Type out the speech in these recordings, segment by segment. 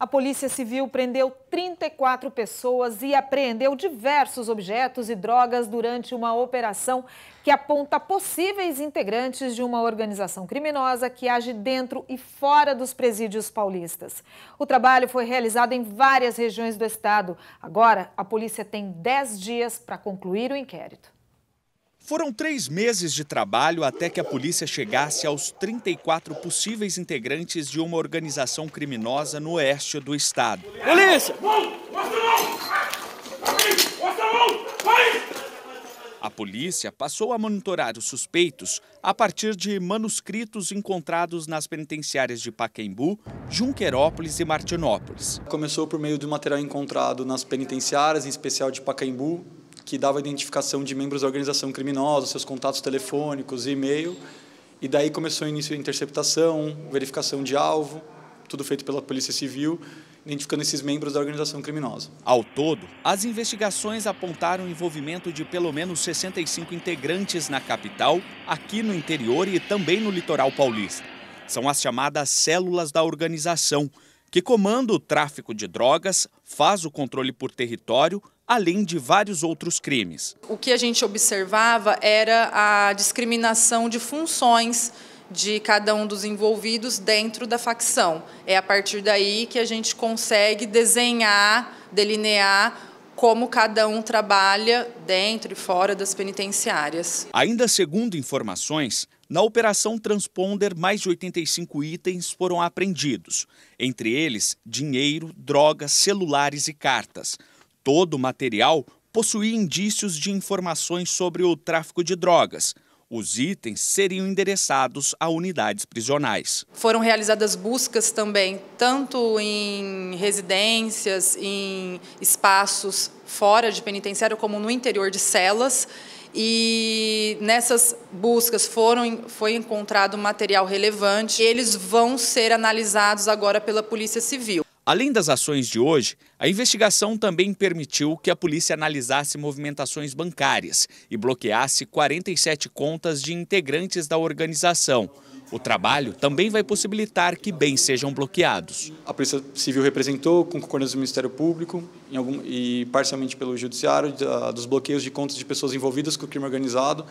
A Polícia Civil prendeu 34 pessoas e apreendeu diversos objetos e drogas durante uma operação que aponta possíveis integrantes de uma organização criminosa que age dentro e fora dos presídios paulistas. O trabalho foi realizado em várias regiões do estado. Agora, a polícia tem 10 dias para concluir o inquérito. Foram três meses de trabalho até que a polícia chegasse aos 34 possíveis integrantes de uma organização criminosa no oeste do estado. Polícia! A polícia passou a monitorar os suspeitos a partir de manuscritos encontrados nas penitenciárias de Paquembu, Junquerópolis e Martinópolis. Começou por meio de material encontrado nas penitenciárias, em especial de Pacaembu, que dava a identificação de membros da organização criminosa, seus contatos telefônicos, e-mail. E daí começou o início de interceptação, verificação de alvo, tudo feito pela Polícia Civil, identificando esses membros da organização criminosa. Ao todo, as investigações apontaram o envolvimento de pelo menos 65 integrantes na capital, aqui no interior e também no litoral paulista. São as chamadas células da organização que comanda o tráfico de drogas, faz o controle por território, além de vários outros crimes. O que a gente observava era a discriminação de funções de cada um dos envolvidos dentro da facção. É a partir daí que a gente consegue desenhar, delinear como cada um trabalha dentro e fora das penitenciárias. Ainda segundo informações, na operação Transponder, mais de 85 itens foram apreendidos, entre eles dinheiro, drogas, celulares e cartas. Todo o material possuía indícios de informações sobre o tráfico de drogas. Os itens seriam endereçados a unidades prisionais. Foram realizadas buscas também, tanto em residências, em espaços fora de penitenciário, como no interior de celas. E nessas buscas foram, foi encontrado material relevante. Eles vão ser analisados agora pela Polícia Civil. Além das ações de hoje, a investigação também permitiu que a polícia analisasse movimentações bancárias e bloqueasse 47 contas de integrantes da organização. O trabalho também vai possibilitar que bens sejam bloqueados. A Polícia Civil representou, com concordância do Ministério Público algum, e parcialmente pelo Judiciário, da, dos bloqueios de contas de pessoas envolvidas com o crime organizado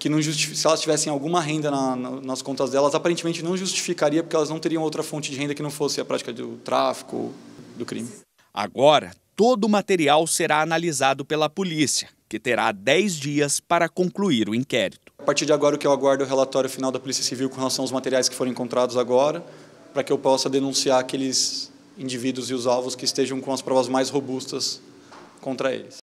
que não se elas tivessem alguma renda na, na, nas contas delas, aparentemente não justificaria, porque elas não teriam outra fonte de renda que não fosse a prática do tráfico, do crime. Agora, todo o material será analisado pela polícia, que terá 10 dias para concluir o inquérito. A partir de agora, o que eu aguardo é o relatório final da Polícia Civil com relação aos materiais que foram encontrados agora, para que eu possa denunciar aqueles indivíduos e os alvos que estejam com as provas mais robustas contra eles.